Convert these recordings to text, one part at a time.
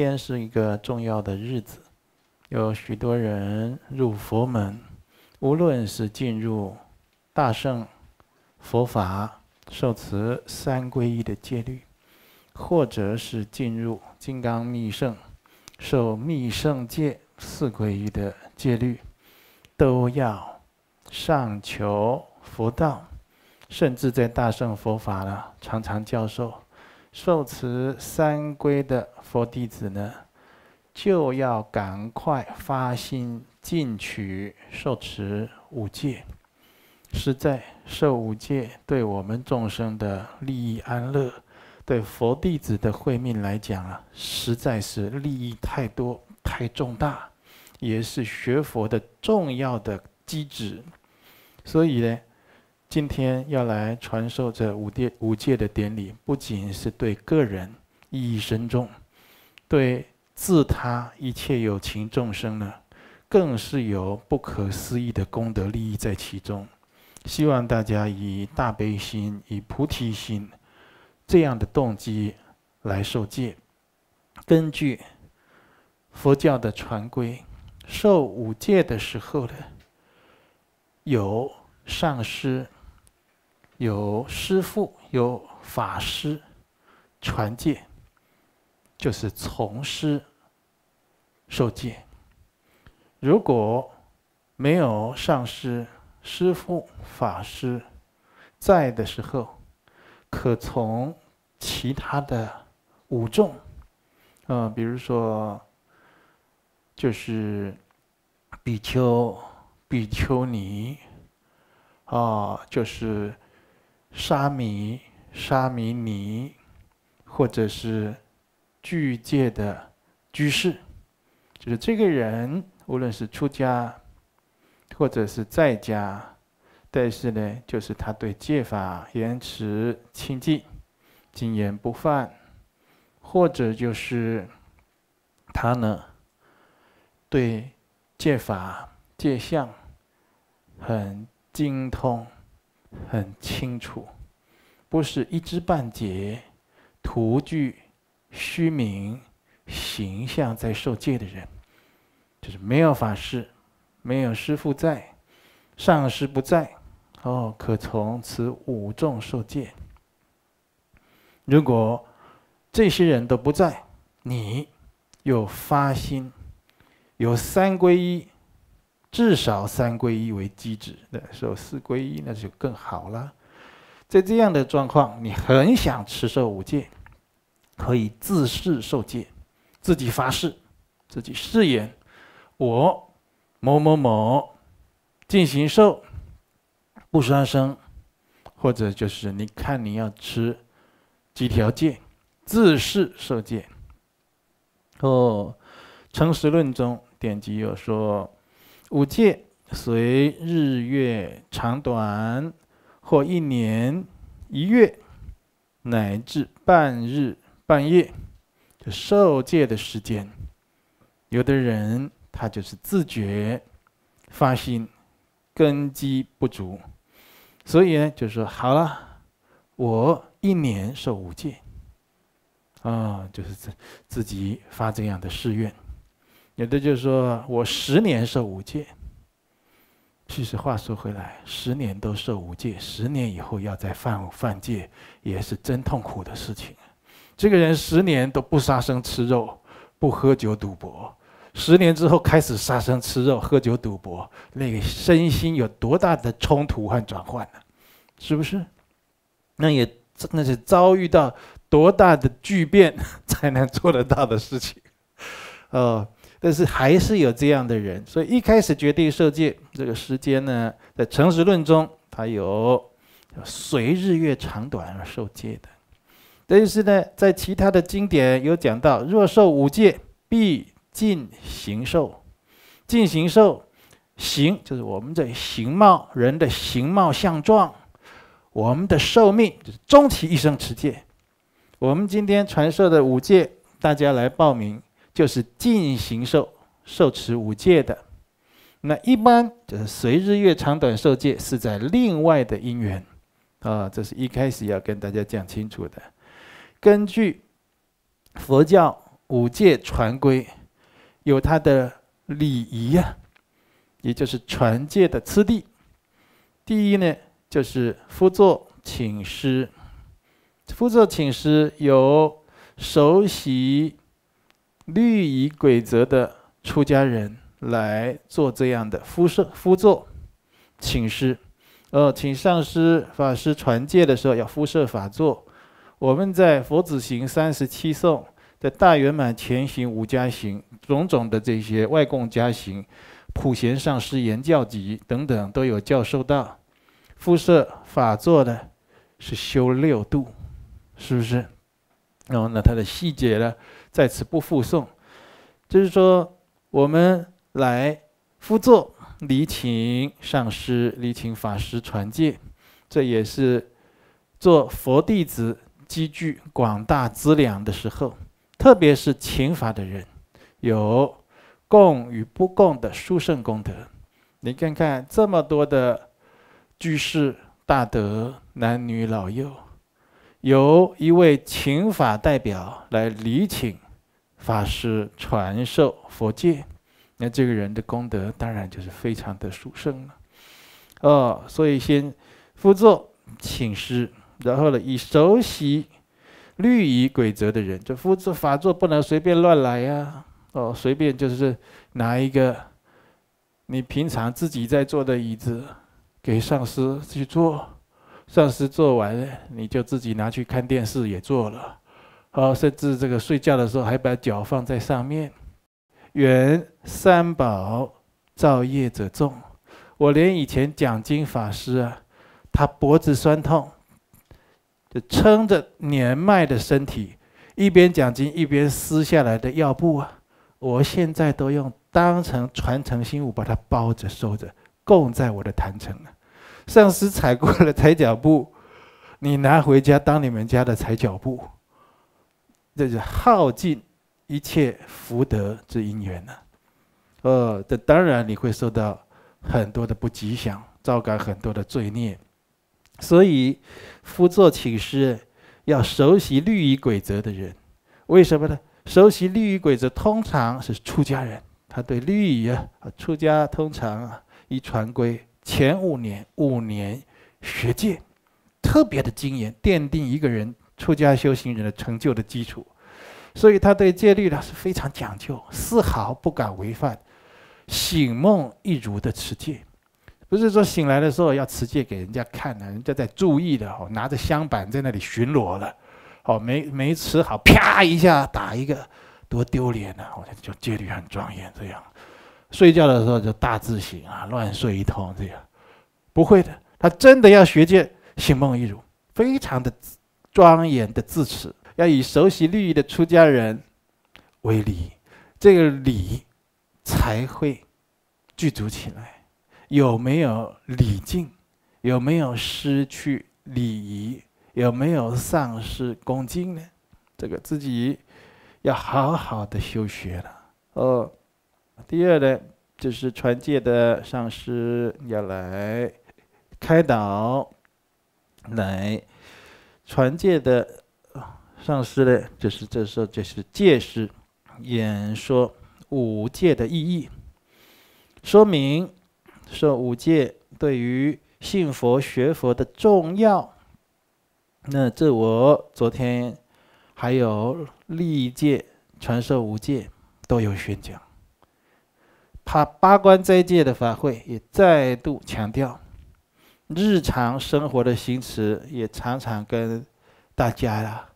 天是一个重要的日子，有许多人入佛门，无论是进入大圣佛法受持三皈依的戒律，或者是进入金刚密圣受密圣戒四皈依的戒律，都要上求佛道，甚至在大圣佛法呢常常教授。受持三规的佛弟子呢，就要赶快发心进取受持五戒。实在受五戒对我们众生的利益安乐，对佛弟子的慧命来讲啊，实在是利益太多太重大，也是学佛的重要的基础。所以呢。今天要来传授这五殿五戒的典礼，不仅是对个人意义深重，对自他一切有情众生呢，更是有不可思议的功德利益在其中。希望大家以大悲心、以菩提心这样的动机来受戒。根据佛教的传规，受五戒的时候呢，有上师。有师父、有法师传戒，就是从师受戒。如果没有上师、师父、法师在的时候，可从其他的五众，嗯，比如说，就是比丘、比丘尼，啊，就是。沙弥、沙弥尼，或者是具戒的居士，就是这个人，无论是出家，或者是在家，但是呢，就是他对戒法严持清净，经言不犯，或者就是他呢，对戒法戒相很精通。很清楚，不是一知半解、徒具虚名、形象在受戒的人，就是没有法师、没有师父在、上师不在，哦，可从此五众受戒。如果这些人都不在，你有发心，有三归一。至少三归一为基址，时受四归一那就更好了。在这样的状况，你很想持受五戒，可以自誓受戒，自己发誓，自己誓言，我某某某进行受，不杀生，或者就是你看你要吃几条戒，自誓受戒。哦，诚实论中典籍有说。五戒随日月长短，或一年、一月，乃至半日、半夜，就受戒的时间。有的人他就是自觉发心，根基不足，所以呢，就说好了，我一年受五戒。啊，就是自自己发这样的誓愿。有的就是说我十年受五戒。其实话说回来，十年都受五戒，十年以后要再犯犯戒，也是真痛苦的事情。这个人十年都不杀生吃肉，不喝酒赌博，十年之后开始杀生吃肉、喝酒赌博，那个身心有多大的冲突和转换呢？是不是？那也真的是遭遇到多大的巨变 才能做得到的事情？呃。但是还是有这样的人，所以一开始决定受戒这个时间呢，在诚实论中，它有随日月长短而受戒的。但是呢，在其他的经典有讲到，若受五戒，必尽形寿。尽形寿，形就是我们的形貌，人的形貌相状，我们的寿命就是终其一生持戒。我们今天传授的五戒，大家来报名。就是进行受受持五戒的，那一般就是随日月长短受戒，是在另外的因缘啊。这是一开始要跟大家讲清楚的。根据佛教五戒传规，有它的礼仪啊，也就是传戒的次第。第一呢，就是敷作请师。敷作请师由首席。律仪规则的出家人来做这样的敷设、敷座、请师，呃，请上师法师传戒的时候要敷设法座。我们在佛子行三十七颂，在大圆满前行五加行种种的这些外供家行、普贤上师言教集等等都有教授到敷设法座的，是修六度，是不是？然后呢，它的细节呢？在此不复诵，就是说，我们来辅座礼请上师礼请法师传戒，这也是做佛弟子积聚广大资粮的时候，特别是请法的人，有供与不供的殊胜功德。你看看这么多的居士大德，男女老幼。由一位请法代表来礼请法师传授佛戒，那这个人的功德当然就是非常的殊胜了。哦，所以先趺坐请师，然后呢，以熟悉律仪规则的人，就趺坐法座不能随便乱来呀。哦，随便就是拿一个你平常自己在坐的椅子给上司去坐。上师做完了，你就自己拿去看电视也做了，好，甚至这个睡觉的时候还把脚放在上面。原三宝造业者众，我连以前讲经法师啊，他脖子酸痛，就撑着年迈的身体，一边讲经一边撕下来的药布啊，我现在都用当成传承心物，把它包着收着，供在我的坛城了。上司踩过了踩脚布，你拿回家当你们家的踩脚布，这是耗尽一切福德之因缘了。呃，这当然你会受到很多的不吉祥，招感很多的罪孽。所以，夫作请师要熟悉律仪规则的人，为什么呢？熟悉律仪规则通常是出家人，他对律仪啊，出家通常啊依传规。前五年，五年学界特别的精严，奠定一个人出家修行人的成就的基础。所以他对戒律呢是非常讲究，丝毫不敢违反。醒梦一如的持戒，不是说醒来的时候要持戒给人家看呢，人家在注意的，哦，拿着香板在那里巡逻了，哦，没没持好，啪一下打一个，多丢脸呐、觉得就戒律很庄严这样。睡觉的时候就大字醒啊，乱睡一通这样，不会的，他真的要学见醒梦一如，非常的庄严的字词，要以熟悉律仪的出家人为礼，这个礼才会具足起来。有没有礼敬？有没有失去礼仪？有没有丧失恭敬呢？这个自己要好好的修学了哦。第二呢，就是传戒的上师要来开导，来传戒的上师呢，就是这时候就是戒师演说五戒的意义，说明说五戒对于信佛学佛的重要。那这我昨天还有历届传授五戒都有宣讲。他八关斋戒的法会也再度强调，日常生活的行持也常常跟大家啊，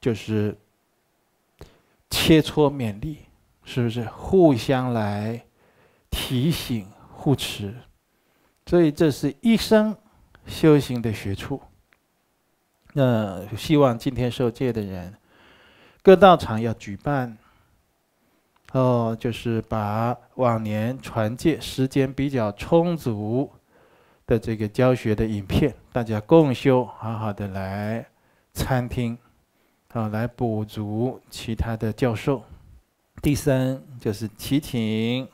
就是切磋勉励，是不是互相来提醒互持？所以这是一生修行的学处。那希望今天受戒的人，各道场要举办。哦，就是把往年传戒时间比较充足的这个教学的影片，大家共修好好的来参听，啊，来补足其他的教授。第三就是提琴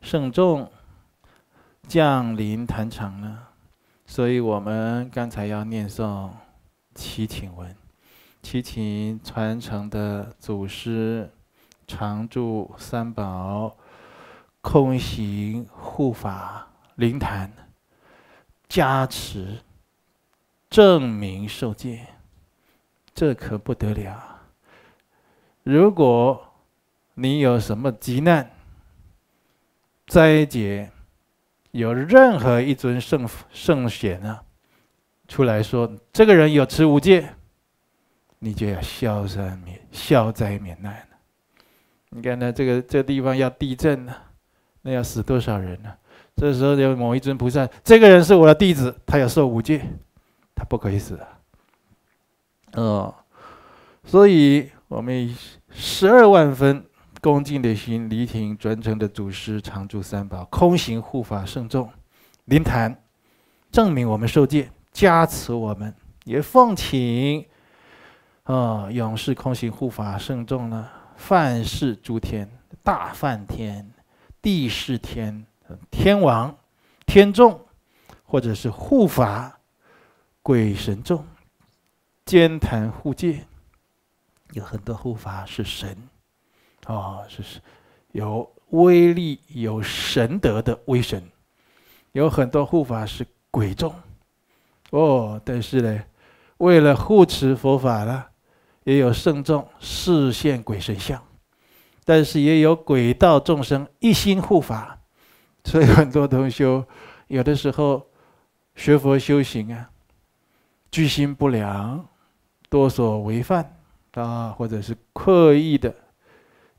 慎重降临坛场了，所以我们刚才要念诵提请文，提琴传承的祖师。常住三宝，空行护法灵坛加持，证明受戒，这可不得了。如果你有什么急难、灾劫，有任何一尊圣圣贤啊，出来说这个人有持五戒，你就要消灾免消灾免难。你看呢？这个这地方要地震呢，那要死多少人呢？这时候就某一尊菩萨，这个人是我的弟子，他要受五戒，他不可以死的。哦，所以我们十二万分恭敬的心离庭专程的祖师常住三宝空行护法圣众临坛，证明我们受戒加持我们，也奉请啊永世空行护法圣众呢。梵世诸天，大梵天、帝释天、天王、天众，或者是护法、鬼神众，兼谈护戒。有很多护法是神，哦，是是，有威力、有神德的威神。有很多护法是鬼众，哦，但是呢，为了护持佛法呢。也有慎重视现鬼神相，但是也有鬼道众生一心护法，所以很多同学有的时候学佛修行啊，居心不良，多所违犯啊，或者是刻意的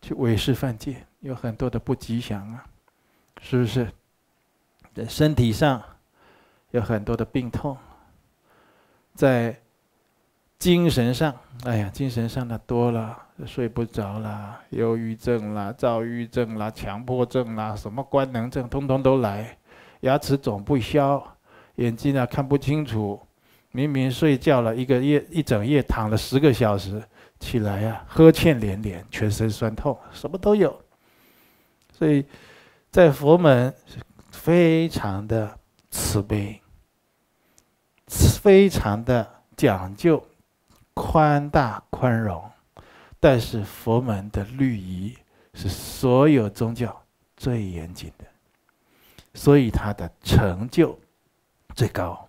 去违誓犯戒，有很多的不吉祥啊，是不是？在身体上有很多的病痛，在。精神上，哎呀，精神上的多了，睡不着了，忧郁症啦，躁郁症啦，强迫症啦，什么官能症，通通都来。牙齿总不消，眼睛啊看不清楚，明明睡觉了一个夜，一整夜躺了十个小时，起来呀呵欠连连，全身酸痛，什么都有。所以在佛门非常的慈悲，非常的讲究。宽大宽容，但是佛门的律仪是所有宗教最严谨的，所以它的成就最高。